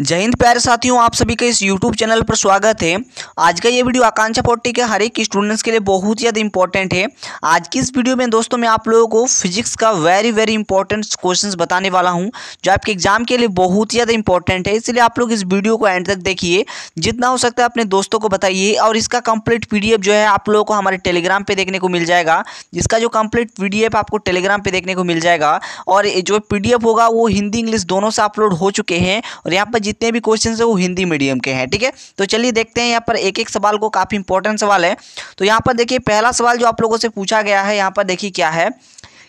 जय हिंद प्यारे साथियों आप सभी के इस YouTube चैनल पर स्वागत है आज का ये वीडियो आकांक्षा पोटी के हर एक स्टूडेंट्स के लिए बहुत ज़्यादा इंपॉर्टेंट है आज की इस वीडियो में दोस्तों मैं आप लोगों को फिजिक्स का वेरी वेरी इंपॉर्टेंट क्वेश्चंस बताने वाला हूं जो आपके एग्जाम के लिए बहुत ज़्यादा इंपॉर्टेंट है इसलिए आप लोग इस वीडियो को एंड तक देखिए जितना हो सकता है अपने दोस्तों को बताइए और इसका कम्प्लीट पी जो है आप लोगों को हमारे टेलीग्राम पर देखने को मिल जाएगा जिसका जो कम्प्लीट पी आपको टेलीग्राम पर देखने को मिल जाएगा और जो पी होगा वो हिंदी इंग्लिश दोनों से अपलोड हो चुके हैं और यहाँ पर जितने भी क्वेश्चन है वो हिंदी मीडियम के हैं ठीक है तो चलिए देखते हैं यहाँ पर एक एक सवाल को काफ़ी इंपॉर्टेंट सवाल है तो यहाँ पर देखिए पहला सवाल जो आप लोगों से पूछा गया है यहाँ पर देखिए क्या है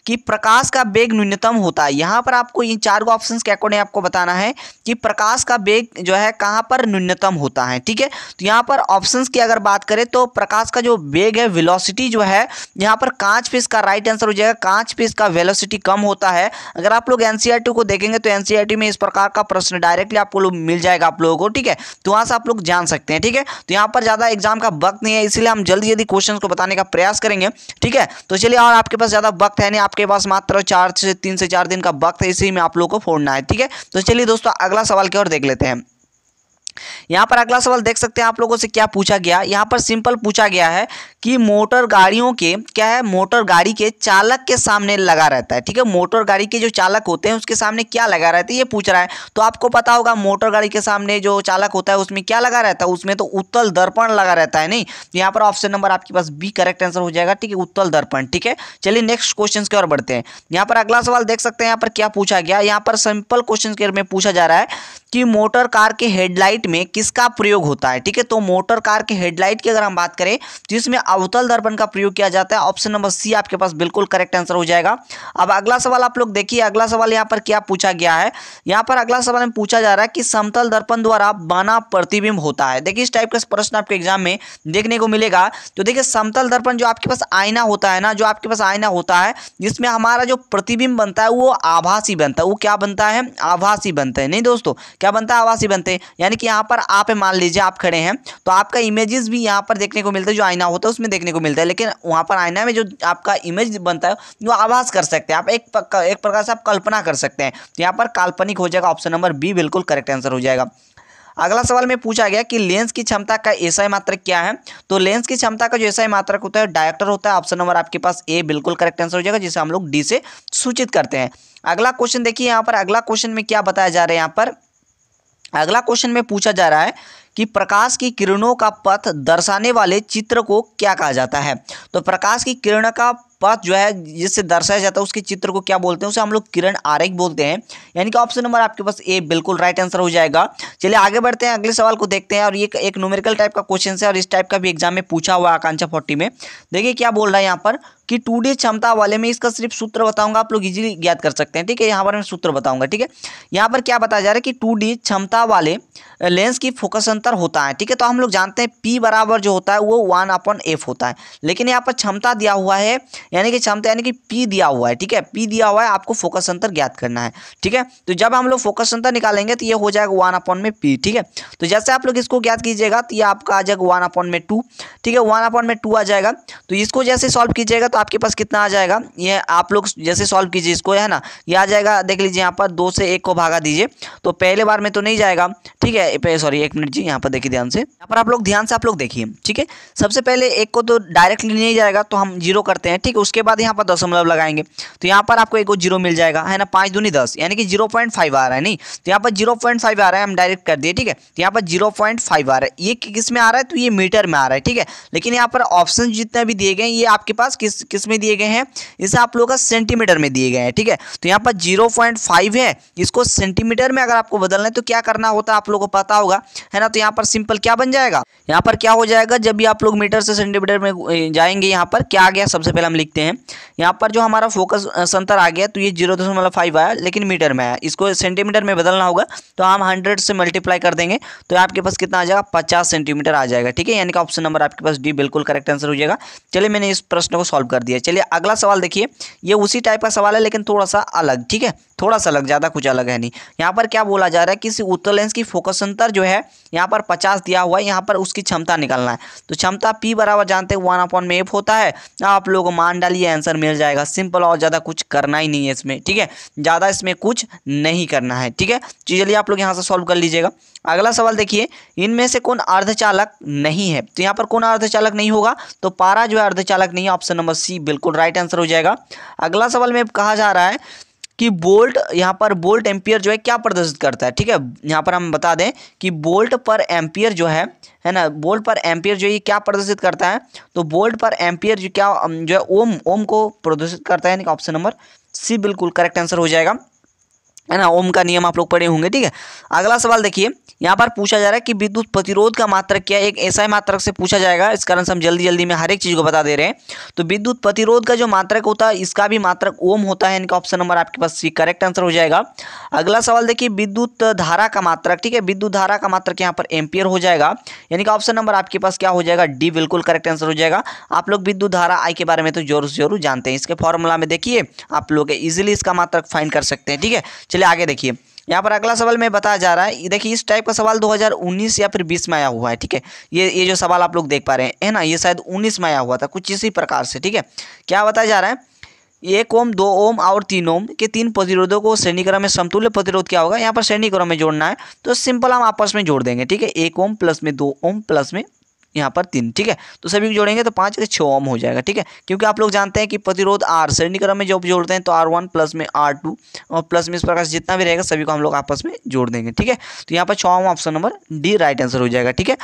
कि प्रकाश का वेग न्यूनतम होता है यहाँ पर आपको इन चार ऑप्शन के अकॉर्डिंग आपको बताना है कि प्रकाश का वेग जो है कहाँ पर न्यूनतम होता है ठीक है तो यहाँ पर ऑप्शन की अगर बात करें तो प्रकाश का जो वेग है वेलोसिटी जो है यहाँ पर कांच पे इसका राइट आंसर हो जाएगा कांच पे इसका वेलोसिटी कम होता है अगर आप लोग एनसीआर e को देखेंगे तो एनसीआर e में इस प्रकार का प्रश्न डायरेक्टली आपको मिल जाएगा आप लोगों को ठीक है तो वहाँ से आप लोग जान सकते हैं ठीक है तो यहाँ पर ज़्यादा एग्जाम का वक्त नहीं है इसलिए हम जल्दी जल्दी क्वेश्चन को बताने का प्रयास करेंगे ठीक है तो चलिए और आपके पास ज़्यादा वक्त है नहीं आपके आपके पास मात्र चार से तीन से चार दिन का वक्त है इसी में आप लोग को फोड़ना है ठीक है तो चलिए दोस्तों अगला सवाल की ओर देख लेते हैं यहाँ पर अगला सवाल देख सकते हैं आप लोगों से क्या पूछा गया यहाँ पर सिंपल पूछा गया है कि मोटर गाड़ियों के क्या है मोटर गाड़ी के चालक के सामने लगा रहता है ठीक है मोटर गाड़ी के जो चालक होते हैं उसके सामने क्या लगा रहता है ये पूछ रहा है तो आपको पता होगा मोटर गाड़ी के सामने जो चालक होता है उसमें क्या लगा रहता है उसमें तो उत्तल दर्पण लगा रहता है नहीं तो यहाँ पर ऑप्शन नंबर आपके पास बी करेक्ट आंसर हो जाएगा ठीक है उत्तल दर्पण ठीक है चलिए नेक्स्ट क्वेश्चन की ओर बढ़ते हैं यहाँ पर अगला सवाल देख सकते हैं यहाँ पर क्या पूछा गया यहाँ पर सिंपल क्वेश्चन के में पूछा जा रहा है कि मोटर कार के हेडलाइट में किसका प्रयोग होता है ठीक है तो मोटर कार के हेडलाइट की अगर हम बात करें तो इसमें अवतल दर्पण का प्रयोग किया जाता है ऑप्शन नंबर सी आपके पास बिल्कुल करेक्ट आंसर हो जाएगा अब अगला सवाल आप लोग देखिए अगला सवाल यहाँ पर क्या पूछा गया है यहाँ पर अगला सवाल में पूछा जा रहा है कि समतल दर्पण द्वारा बना प्रतिबिंब होता है देखिए इस टाइप का प्रश्न आपके एग्जाम में देखने को मिलेगा तो देखिए समतल दर्पण जो आपके पास आईना होता है ना जो आपके पास आईना होता है जिसमें हमारा जो प्रतिबिंब बनता है वो आभासी बनता है वो क्या बनता है आभासी बनता है नहीं दोस्तों क्या बनता है आभासी बनते हैं यानी कि यहाँ पर आप मान लीजिए आप खड़े हैं तो आपका इमेजेस भी यहाँ पर देखने को मिलता है जो आईना होता है उसमें देखने को मिलता है लेकिन वहाँ पर आईना में जो आपका इमेज बनता है वो आभास कर सकते हैं आप एक एक प्रकार से आप कल्पना कर सकते हैं तो यहाँ पर काल्पनिक हो जाएगा ऑप्शन नंबर बी बिल्कुल करेक्ट आंसर हो जाएगा अगला सवाल में पूछा गया कि लेंस की क्षमता का एसआई मात्रक क्या है तो लेंस की क्षमता का जो एसआई मात्रक होता है डायरेक्टर होता है ऑप्शन नंबर आपके पास ए बिल्कुल करेक्ट आंसर हो जाएगा जिसे हम लोग डी से सूचित करते हैं अगला क्वेश्चन देखिए यहाँ पर अगला क्वेश्चन में क्या बताया जा रहा है यहाँ पर अगला क्वेश्चन में पूछा जा रहा है कि प्रकाश की किरणों का पथ दर्शाने वाले चित्र को क्या कहा जाता है तो प्रकाश की किरण का पथ जो है जिससे दर्शाया जाता है उसके चित्र को क्या बोलते हैं उसे हम लोग किरण आरेख बोलते हैं यानी कि ऑप्शन नंबर आपके पास ए बिल्कुल राइट आंसर हो जाएगा चलिए आगे बढ़ते हैं अगले सवाल को देखते हैं और ये एक न्यूमेरिकल टाइप का क्वेश्चन है और इस टाइप का भी एग्जाम में पूछा हुआ आकांक्षा फोर्टी में देखिए क्या बोल रहा है यहाँ पर कि टू डे क्षमता वाले में इसका सिर्फ सूत्र बताऊंगा आप लोग इजीली ज्ञात कर सकते हैं ठीक है यहाँ पर मैं सूत्र बताऊंगा ठीक है यहाँ पर क्या बताया जा रहा है कि टू डी क्षमता वाले लेंस की फोकस अंतर होता है ठीक है तो हम लोग जानते हैं पी बराबर जो होता है वो वन अपन एफ होता है लेकिन यहाँ पर क्षमता दिया हुआ है यानी कि क्षमता यानी कि पी दिया हुआ है ठीक है पी दिया हुआ है आपको फोकस अंतर ज्ञात करना है ठीक है तो जब हम लोग फोकस अंतर निकालेंगे तो ये हो जाएगा वन अपॉन में पी ठीक है तो जैसे आप लोग इसको ज्ञात कीजिएगा तो ये आपका आ जाएगा वन अपॉन में टू ठीक है वन अपॉन में टू आ जाएगा तो इसको जैसे सॉल्व कीजिएगा तो आपके पास कितना आ जाएगा ये आप लोग जैसे सॉल्व कीजिए इसको है ना ये आ जाएगा देख लीजिए यहाँ पर दो से एक को भागा दीजिए तो पहले बार में तो नहीं जाएगा ठीक है सॉरी एक मिनट जी यहाँ पर देखिए ध्यान से यहाँ पर आप लोग ध्यान से आप लोग देखिए ठीक है सबसे पहले एक को तो डायरेक्टली नहीं जाएगा तो हम जीरो करते हैं ठीक है उसके बाद यहाँ पर दस लगाएंगे तो यहाँ पर आपको एक को जीरो मिल जाएगा है ना पाँच दूनी दस यानी कि जीरो आ रहा है नहीं तो यहाँ पर जीरो आ रहा है हम डायरेक्ट कर दिए ठीक है तो यहाँ पर जीरो आ रहा है ये किस में आ रहा है तो ये मीटर में आ रहा है ठीक है लेकिन यहाँ पर ऑप्शन जितने भी दिए गए ये आपके पास किस किस में दिए गए हैं जैसे आप लोगों का सेंटीमीटर में दिए गए हैं ठीक है तो यहाँ पर जीरो पॉइंट फाइव है इसको सेंटीमीटर में अगर आपको बदलना है तो क्या करना होता है आप लोगों को पता होगा है ना तो यहाँ पर सिंपल क्या बन जाएगा यहाँ पर क्या हो जाएगा जब भी आप लोग मीटर से सेंटीमीटर में जाएंगे यहाँ पर क्या आ गया सबसे पहले हम लिखते हैं यहाँ पर जो हमारा फोकस संतर आ गया तो ये जीरो दशमलव फाइव आया लेकिन मीटर में आया इसको सेंटीमीटर में बदलना होगा तो हम हंड्रेड से मल्टीप्लाई कर देंगे तो आपके पास कितना आ जाएगा पचास सेंटीमीटर आ जाएगा ठीक है यानी कि ऑप्शन नंबर आपके पास डी बिल्कुल करेक्ट आंसर हो जाएगा चलिए मैंने इस प्रश्न को सॉल्व कर कर दिया चलिए अगला सवाल देखिए ये उसी टाइप का सवाल है लेकिन थोड़ा सा अलग ठीक है थोड़ा सा अलग ज़्यादा कुछ अलग है नहीं यहाँ पर क्या बोला जा रहा है किसी उत्तर लेंस की फोकस अंतर जो है यहाँ पर पचास दिया हुआ है यहाँ पर उसकी क्षमता निकालना है तो क्षमता पी बराबर जानते हैं वन अपॉन में होता है आप लोग मान डालिए आंसर मिल जाएगा सिंपल और ज़्यादा कुछ करना ही नहीं है इसमें ठीक है ज़्यादा इसमें कुछ नहीं करना है ठीक है तो चलिए आप लोग यहाँ से सॉल्व कर लीजिएगा अगला सवाल देखिए इनमें से कौन अर्धचालक नहीं है तो यहाँ पर कौन अर्धचालक नहीं होगा तो पारा जो है अर्धचालक नहीं है ऑप्शन नंबर सी बिल्कुल राइट आंसर हो जाएगा अगला सवाल में कहा जा रहा है कि बोल्ट यहाँ पर बोल्ट एम्पियर जो है क्या प्रदर्शित करता है ठीक है यहाँ पर हम बता दें कि बोल्ट पर एम्पियर जो है है ना बोल्ट पर एम्पियर जो ये क्या प्रदर्शित करता है तो बोल्ट पर एम्पियर जो क्या जो है ओम ओम को प्रदर्शित करता है ऑप्शन नंबर सी बिल्कुल करेक्ट आंसर हो जाएगा है ना ओम का नियम आप लोग पढ़े होंगे ठीक है अगला सवाल देखिए यहाँ पर पूछा जा रहा है कि विद्युत प्रतिरोध का मात्रक क्या एक ऐसा मात्रक से पूछा जाएगा इस कारण से हम जल्दी जल्दी में हर एक चीज़ को बता दे रहे हैं तो विद्युत प्रतिरोध का जो मात्रक होता है इसका भी मात्रक ओम होता है इनका ऑप्शन नंबर आपके पास सी करेक्ट आंसर हो जाएगा अगला सवाल देखिए विद्युत धारा का मात्रक ठीक है विद्युत धारा का मात्रक यहाँ पर एम्पियर हो जाएगा यानी कि ऑप्शन नंबर आपके पास क्या हो जाएगा डी बिल्कुल करेक्ट आंसर हो जाएगा आप लोग विद्युत धारा आई के बारे में तो जरूर जरूर जानते हैं इसके फॉर्मूला में देखिए आप लोग इजिली इसका मात्रक फाइन कर सकते हैं ठीक है चलिए आगे देखिए यहाँ पर अगला सवाल मैं बताया जा रहा है देखिए इस टाइप का सवाल 2019 या फिर 20 में आया हुआ है ठीक है ये ये जो सवाल आप लोग देख पा रहे हैं है ना ये शायद 19 में आया हुआ था कुछ इसी प्रकार से ठीक है क्या बताया जा रहा है एक ओम दो ओम और तीन ओम के तीन प्रतिरोधों को श्रेणीक्रम में समतुल्य प्रतिरोध क्या होगा यहाँ पर श्रेणीक्रम में जोड़ना है तो सिंपल हम आपस में जोड़ देंगे ठीक है एक ओम प्लस में दो ओम प्लस में यहाँ पर तीन ठीक है तो सभी को जोड़ेंगे तो पाँच छः ओम हो जाएगा ठीक है क्योंकि आप लोग जानते हैं कि प्रतिरोध आर श्रेणी क्रम में जब जोड़ते हैं तो आर वन प्लस में आर टू और प्लस में इस प्रकार से जितना भी रहेगा सभी को हम लोग आपस में जोड़ देंगे ठीक है तो यहाँ पर छः ohm option number D right answer हो जाएगा ठीक है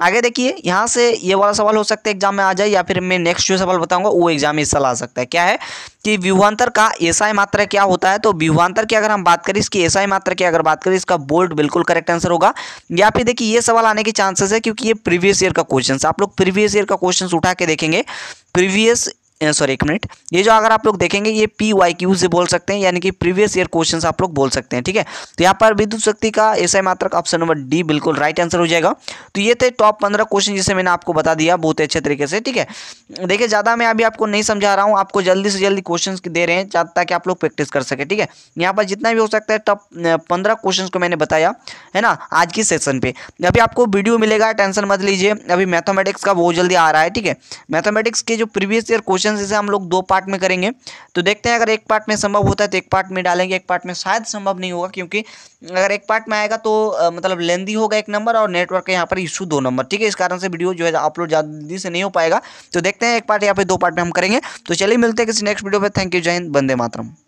आगे देखिए यहाँ से ये वाला सवाल हो सकता है एग्जाम में आ जाए या फिर मैं नेक्स्ट जो सवाल बताऊंगा वो एग्जाम में इस साल आ सकता है क्या है कि व्यूहांतर का एसआई मात्रा क्या होता है तो व्यूहांतर की अगर हम बात करें इसकी एसआई मात्रा की अगर बात करें इसका बोल्ड बिल्कुल करेक्ट आंसर होगा या फिर देखिए ये सवाल आने के चांसेस है क्योंकि ये प्रीवियस ईयर का क्वेश्चन आप लोग प्रीवियस ईयर का क्वेश्चन उठा के देखेंगे प्रीवियस सॉरी एक मिनट ये जो अगर आप लोग देखेंगे ये पी वाई क्यू से बोल सकते हैं यानी कि प्रीवियस ईयर क्वेश्चन आप लोग बोल सकते हैं ठीक है तो यहाँ पर विद्युत शक्ति का आई मात्र ऑप्शन नंबर डी बिल्कुल राइट आंसर हो जाएगा तो ये थे टॉप पंद्रह क्वेश्चन जिसे मैंने आपको बता दिया बहुत अच्छे तरीके से ठीक है देखिए ज़्यादा मैं अभी आपको नहीं समझा रहा हूँ आपको जल्दी से जल्दी क्वेश्चन दे रहे हैं ताकि आप लोग प्रैक्टिस कर सके ठीक है यहाँ पर जितना भी हो सकता है टॉप पंद्रह क्वेश्चन को मैंने बताया है ना आज की सेशन पे अभी आपको वीडियो मिलेगा टेंशन मत लीजिए अभी मैथमेटिक्स का बहुत जल्दी आ रहा है ठीक है मैथमेटिक्स के जो प्रीवियस ईयर क्वेश्चन क्वेश्चन इसे हम लोग दो पार्ट में करेंगे तो देखते हैं अगर एक पार्ट में संभव होता है तो एक पार्ट में डालेंगे एक पार्ट में शायद संभव नहीं होगा क्योंकि अगर एक पार्ट में आएगा तो आ, मतलब लेंदी होगा एक नंबर और नेटवर्क का यहाँ पर इशू दो नंबर ठीक है इस कारण से वीडियो जो है अपलोड जल्दी से नहीं हो पाएगा तो देखते हैं एक पार्ट यहाँ पर दो पार्ट में हम करेंगे तो चलिए मिलते हैं किसी नेक्स्ट वीडियो पर थैंक यू जय हिंद बंदे मातरम